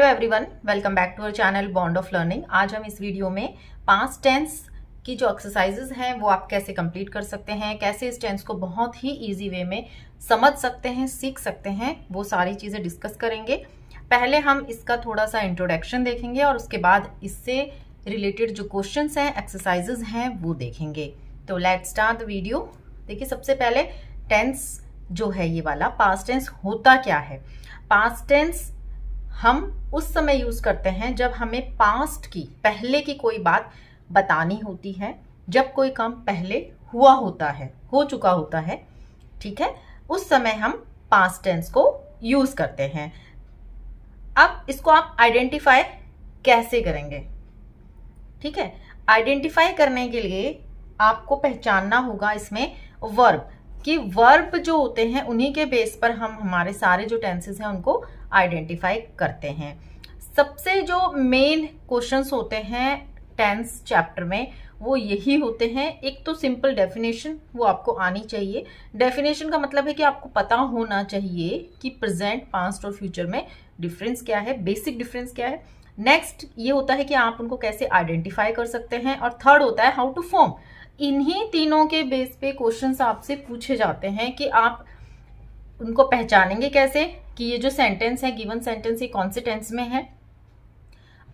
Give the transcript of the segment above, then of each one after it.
hello everyone welcome back to our channel bond of learning आज हम इस video में पास टेंस की जो एक्सरसाइजेज हैं वो आप कैसे कंप्लीट कर सकते हैं कैसे इस टेंस को बहुत ही इजी वे में समझ सकते हैं सीख सकते हैं वो सारी चीज़ें डिस्कस करेंगे पहले हम इसका थोड़ा सा इंट्रोडक्शन देखेंगे और उसके बाद इससे रिलेटेड जो क्वेश्चन हैं एक्सरसाइजेज हैं वो देखेंगे तो लेट स्टार्ट द वीडियो देखिए सबसे पहले टेंस जो है ये वाला पास टेंस होता क्या है पास टेंस हम उस समय यूज़ करते हैं जब हमें पास्ट की पहले की कोई बात बतानी होती है जब कोई काम पहले हुआ होता है हो चुका होता है ठीक है उस समय हम पास्ट टेंस को यूज़ करते हैं अब इसको आप आइडेंटिफाई कैसे करेंगे ठीक है आइडेंटिफाई करने के लिए आपको पहचानना होगा इसमें वर्ब कि वर्ब जो होते हैं उन्हीं के बेस पर हम हमारे सारे जो टेंसेस हैं उनको आइडेंटिफाई करते हैं सबसे जो मेन क्वेश्चंस होते हैं टेंस चैप्टर में वो यही होते हैं एक तो सिंपल डेफिनेशन वो आपको आनी चाहिए डेफिनेशन का मतलब है कि आपको पता होना चाहिए कि प्रेजेंट पास्ट और फ्यूचर में डिफरेंस क्या है बेसिक डिफरेंस क्या है नेक्स्ट ये होता है कि आप उनको कैसे आइडेंटिफाई कर सकते हैं और थर्ड होता है हाउ टू फॉर्म इन्हीं तीनों के बेस पे क्वेश्चंस आपसे पूछे जाते हैं कि आप उनको पहचानेंगे कैसे कि ये जो सेंटेंस है गिवन सेंटेंस ये कौन से टेंस में है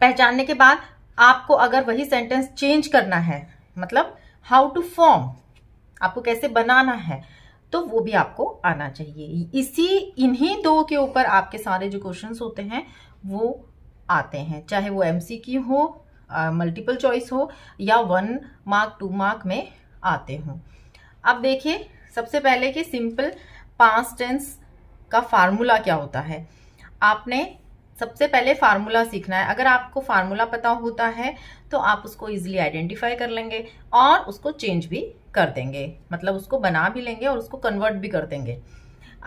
पहचानने के बाद आपको अगर वही सेंटेंस चेंज करना है मतलब हाउ टू फॉर्म आपको कैसे बनाना है तो वो भी आपको आना चाहिए इसी इन्हीं दो के ऊपर आपके सारे जो क्वेश्चंस होते हैं वो आते हैं चाहे वो एमसीक्यू हो मल्टीपल चॉइस हो या वन मार्क टू मार्क में आते हों अब देखिए सबसे पहले कि सिंपल पांच टेंस का फार्मूला क्या होता है आपने सबसे पहले फार्मूला सीखना है अगर आपको फार्मूला पता होता है तो आप उसको इजीली आइडेंटिफाई कर लेंगे और उसको चेंज भी कर देंगे मतलब उसको बना भी लेंगे और उसको कन्वर्ट भी कर देंगे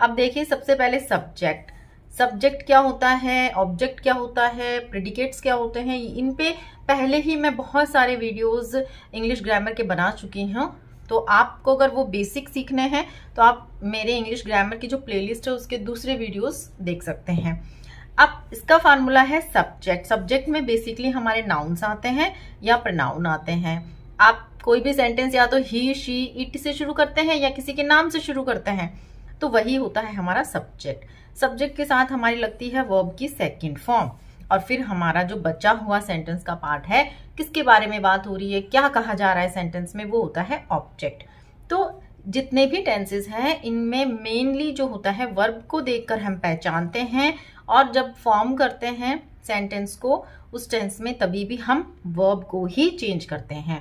अब देखिए सबसे पहले सब्जेक्ट सब्जेक्ट क्या होता है ऑब्जेक्ट क्या होता है प्रिडिकेट्स क्या होते हैं इन पे पहले ही मैं बहुत सारे वीडियोस इंग्लिश ग्रामर के बना चुकी हूँ तो आपको अगर वो बेसिक सीखने हैं तो आप मेरे इंग्लिश ग्रामर की जो प्लेलिस्ट है उसके दूसरे वीडियोस देख सकते हैं अब इसका फार्मूला है सब्जेक्ट सब्जेक्ट में बेसिकली हमारे नाउन्स आते हैं या प्रनाउन आते हैं आप कोई भी सेंटेंस या तो ही शी इट से शुरू करते हैं या किसी के नाम से शुरू करते हैं तो वही होता है हमारा सब्जेक्ट सब्जेक्ट के साथ हमारी लगती है वर्ब की सेकेंड फॉर्म और फिर हमारा जो बचा हुआ सेंटेंस का पार्ट है किसके बारे में बात हो रही है क्या कहा जा रहा है सेंटेंस में वो होता है ऑब्जेक्ट तो जितने भी टेंसेज हैं इनमें मेनली जो होता है वर्ब को देखकर हम पहचानते हैं और जब फॉर्म करते हैं सेंटेंस को उस टेंस में तभी भी हम वर्ब को ही चेंज करते हैं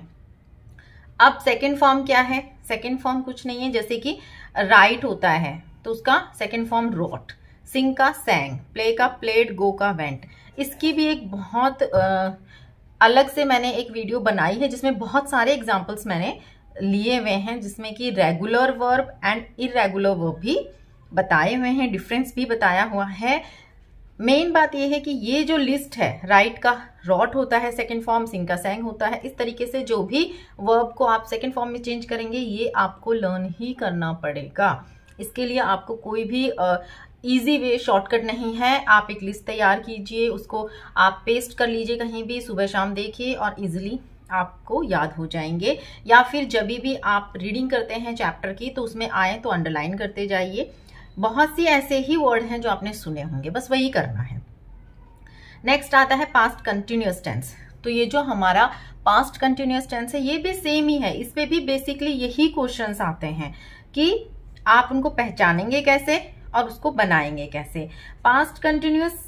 अब सेकेंड फॉर्म क्या है सेकेंड फॉर्म कुछ नहीं है जैसे कि राइट होता है तो उसका सेकेंड फॉर्म रोट सिंग का सैंग प्ले का प्लेड गो का वेंट इसकी भी एक बहुत आ, अलग से मैंने एक वीडियो बनाई है जिसमें बहुत सारे एग्जाम्पल्स मैंने लिए हुए हैं जिसमें कि regular verb and irregular verb भी बताए हुए हैं डिफरेंस भी बताया हुआ है मेन बात यह है कि ये जो लिस्ट है राइट का रॉट होता है सेकंड फॉर्म सिंग का सेंग होता है इस तरीके से जो भी वर्ब को आप सेकंड फॉर्म में चेंज करेंगे ये आपको लर्न ही करना पड़ेगा इसके लिए आपको कोई भी ईजी वे शॉर्टकट नहीं है आप एक लिस्ट तैयार कीजिए उसको आप पेस्ट कर लीजिए कहीं भी सुबह शाम देखिए और इजिली आपको याद हो जाएंगे या फिर जब भी आप रीडिंग करते हैं चैप्टर की तो उसमें आए तो अंडरलाइन करते जाइए बहुत सी ऐसे ही वर्ड हैं जो आपने सुने होंगे बस वही करना है नेक्स्ट आता है पास्ट कंटिन्यूस टेंस तो ये जो हमारा पास्ट कंटिन्यूस टेंस है ये भी सेम ही है इस पर भी बेसिकली यही क्वेश्चन आते हैं कि आप उनको पहचानेंगे कैसे और उसको बनाएंगे कैसे पास्ट कंटिन्यूस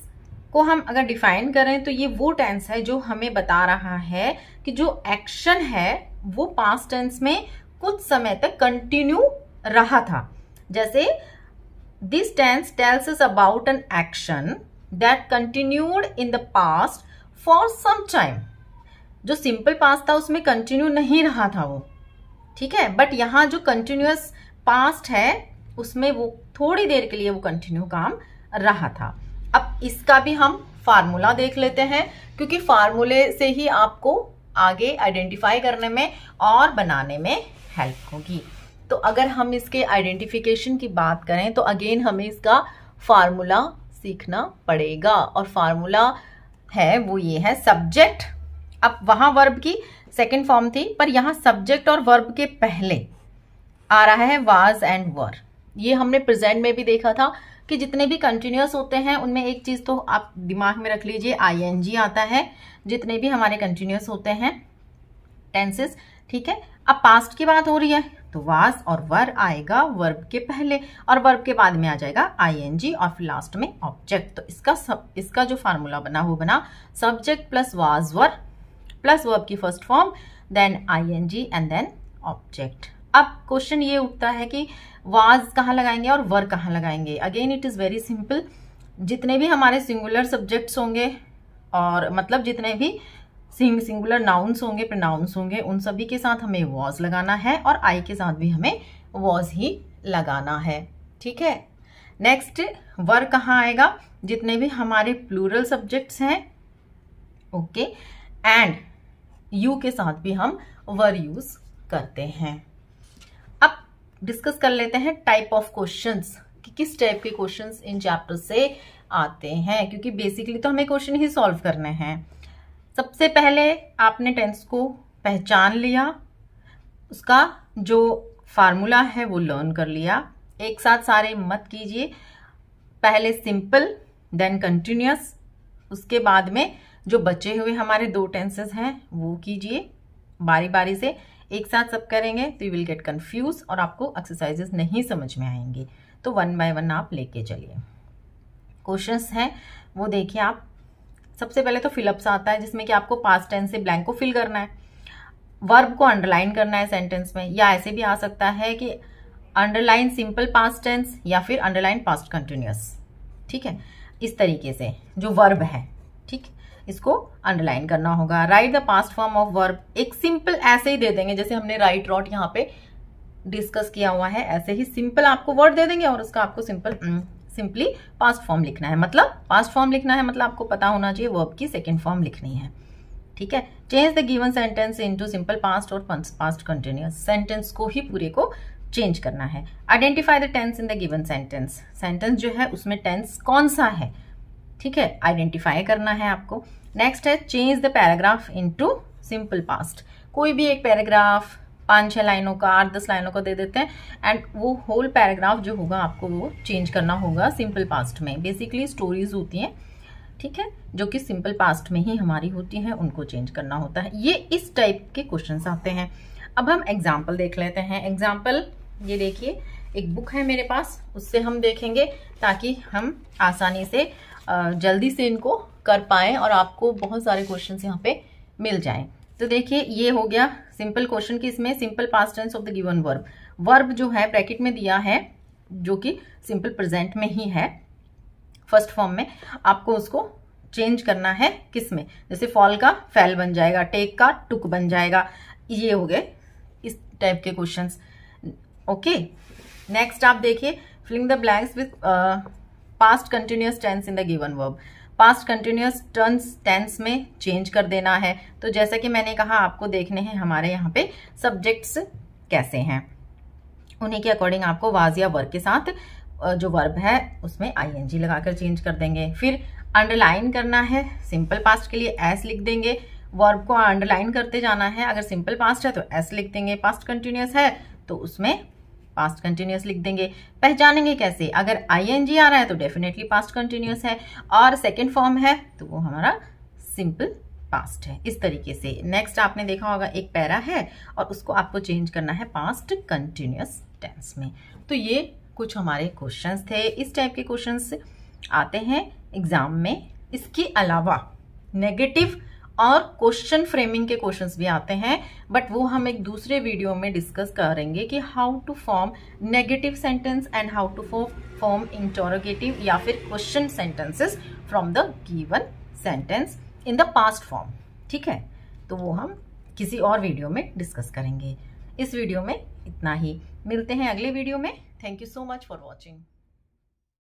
को हम अगर डिफाइन करें तो ये वो टेंस है जो हमें बता रहा है कि जो एक्शन है वो पास्ट टेंस में कुछ समय तक कंटिन्यू रहा था जैसे this tense tells is about an action that continued in the past for some time जो सिंपल पास्ट था उसमें कंटिन्यू नहीं रहा था वो ठीक है बट यहाँ जो कंटिन्यूस पास्ट है उसमें वो थोड़ी देर के लिए वो कंटिन्यू काम रहा था अब इसका भी हम फार्मूला देख लेते हैं क्योंकि फार्मूले से ही आपको आगे आइडेंटिफाई करने में और बनाने में हेल्प होगी तो अगर हम इसके आइडेंटिफिकेशन की बात करें तो अगेन हमें इसका फार्मूला सीखना पड़ेगा और फार्मूला है वो ये है सब्जेक्ट अब वहाँ वर्ब की सेकेंड फॉर्म थी पर यहाँ सब्जेक्ट और वर्ब के पहले आ रहा है वाज एंड वर्ब ये हमने प्रेजेंट में भी देखा था कि जितने भी कंटिन्यूस होते हैं उनमें एक चीज तो आप दिमाग में रख लीजिए आईएनजी आता है जितने भी हमारे कंटिन्यूस होते हैं टेंसेस ठीक है अब पास्ट की बात हो रही है तो वास और वर आएगा वर्ब के पहले और वर्ब के बाद में आ जाएगा आईएनजी और फिर लास्ट में ऑब्जेक्ट तो इसका सब इसका जो फार्मूला बना वो बना subject plus was were plus verb की first form then I and then object अब क्वेश्चन ये उठता है कि वाज कहाँ लगाएंगे और वर कहाँ लगाएंगे again it is very simple जितने भी हमारे सिंगुलर सब्जेक्ट्स होंगे और मतलब जितने भी सिंगुलर नाउन्स होंगे प्रनाउंस होंगे उन सभी के साथ हमें वॉज लगाना है और आई के साथ भी हमें वॉज ही लगाना है ठीक है नेक्स्ट वर कहाँ आएगा जितने भी हमारे प्लूरल सब्जेक्ट्स हैं ओके एंड यू के साथ भी हम वर यूज करते हैं डिस्कस कर लेते हैं टाइप ऑफ क्वेश्चंस कि किस टाइप के क्वेश्चंस इन चैप्टर से आते हैं क्योंकि बेसिकली तो हमें क्वेश्चन ही सॉल्व करने हैं सबसे पहले आपने टेंस को पहचान लिया उसका जो फार्मूला है वो लर्न कर लिया एक साथ सारे मत कीजिए पहले सिंपल देन कंटिन्यूस उसके बाद में जो बचे हुए हमारे दो टेंसेस हैं वो कीजिए बारी बारी से एक साथ सब करेंगे तो यू विल गेट कन्फ्यूज और आपको एक्सरसाइजेस नहीं समझ में आएंगे तो वन बाय वन आप लेके चलिए क्वेश्चंस हैं वो देखिए आप सबसे पहले तो फिलअप्स आता है जिसमें कि आपको पास्ट टेंस से ब्लैंक को फिल करना है वर्ब को अंडरलाइन करना है सेंटेंस में या ऐसे भी आ सकता है कि अंडरलाइन सिंपल पास्ट टेंस या फिर अंडरलाइन पास्ट कंटिन्यूस ठीक है इस तरीके से जो वर्ब है ठीक है इसको अंडरलाइन करना होगा right the past form of verb एक सिंपल ऐसे ही दे देंगे जैसे हमने राइट रॉट यहाँ पे डिस्कस किया हुआ है ऐसे ही सिंपल आपको वर्ड दे देंगे और उसका आपको सिंपल सिंपली पास्ट फॉर्म लिखना है मतलब पास्ट फॉर्म लिखना है मतलब आपको पता होना चाहिए वर्ब की सेकेंड फॉर्म लिखनी है ठीक है change the given sentence into simple past और पास्ट कंटिन्यूस सेंटेंस को ही पूरे को चेंज करना है identify the tense in the given sentence sentence जो है उसमें टेंस कौन सा है ठीक है आइडेंटिफाई करना है आपको नेक्स्ट है change the paragraph into simple past कोई भी एक पैराग्राफ पाँच छः लाइनों का आठ दस लाइनों का दे देते हैं एंड वो होल पैराग्राफ जो होगा आपको वो चेंज करना होगा सिंपल पास्ट में बेसिकली स्टोरीज होती हैं ठीक है जो कि सिंपल पास्ट में ही हमारी होती हैं उनको चेंज करना होता है ये इस टाइप के क्वेश्चन आते हैं अब हम एग्जाम्पल देख लेते हैं एग्जाम्पल ये देखिए एक बुक है मेरे पास उससे हम देखेंगे ताकि हम आसानी से जल्दी से इनको कर पाएँ और आपको बहुत सारे क्वेश्चन यहाँ पे मिल जाएँ तो देखिए ये हो गया सिंपल क्वेश्चन कि इसमें simple past tense of the given verb verb जो है ब्रैकेट में दिया है जो कि सिंपल प्रेजेंट में ही है फर्स्ट फॉर्म में आपको उसको चेंज करना है किस में जैसे फॉल का फैल बन जाएगा टेक का टुक बन जाएगा ये हो गए इस टाइप के क्वेश्चंस ओके नेक्स्ट आप देखिए filling the blanks with past continuous tense in the given verb past continuous turns tense में चेंज कर देना है तो जैसा कि मैंने कहा आपको देखने हैं हमारे यहाँ पे सब्जेक्ट्स कैसे हैं उन्हीं के अकॉर्डिंग आपको वाज या वर्ग के साथ जो वर्ब है उसमें आईएनजी लगाकर चेंज कर देंगे फिर अंडरलाइन करना है सिंपल पास्ट के लिए एस लिख देंगे वर्ब को अंडरलाइन करते जाना है अगर सिंपल पास्ट है तो एस लिख देंगे पास्ट कंटिन्यूस है तो उसमें पास्ट कंटिन्यूस लिख देंगे पहचानेंगे कैसे अगर आई आ रहा है तो डेफिनेटली पास्ट कंटिन्यूस है और सेकेंड फॉर्म है तो वो हमारा सिंपल पास्ट है इस तरीके से नेक्स्ट आपने देखा होगा एक पैरा है और उसको आपको चेंज करना है पास्ट कंटिन्यूस टेंस में तो ये कुछ हमारे क्वेश्चंस थे इस टाइप के क्वेश्चंस आते हैं एग्ज़ाम में इसके अलावा नेगेटिव और क्वेश्चन फ्रेमिंग के क्वेश्चंस भी आते हैं बट वो हम एक दूसरे वीडियो में डिस्कस करेंगे कि how to form negative sentence and how to form interrogative या फिर question sentences from the given sentence in the past form ठीक है तो वो हम किसी और वीडियो में डिस्कस करेंगे इस वीडियो में इतना ही मिलते हैं अगले वीडियो में thank you so much for watching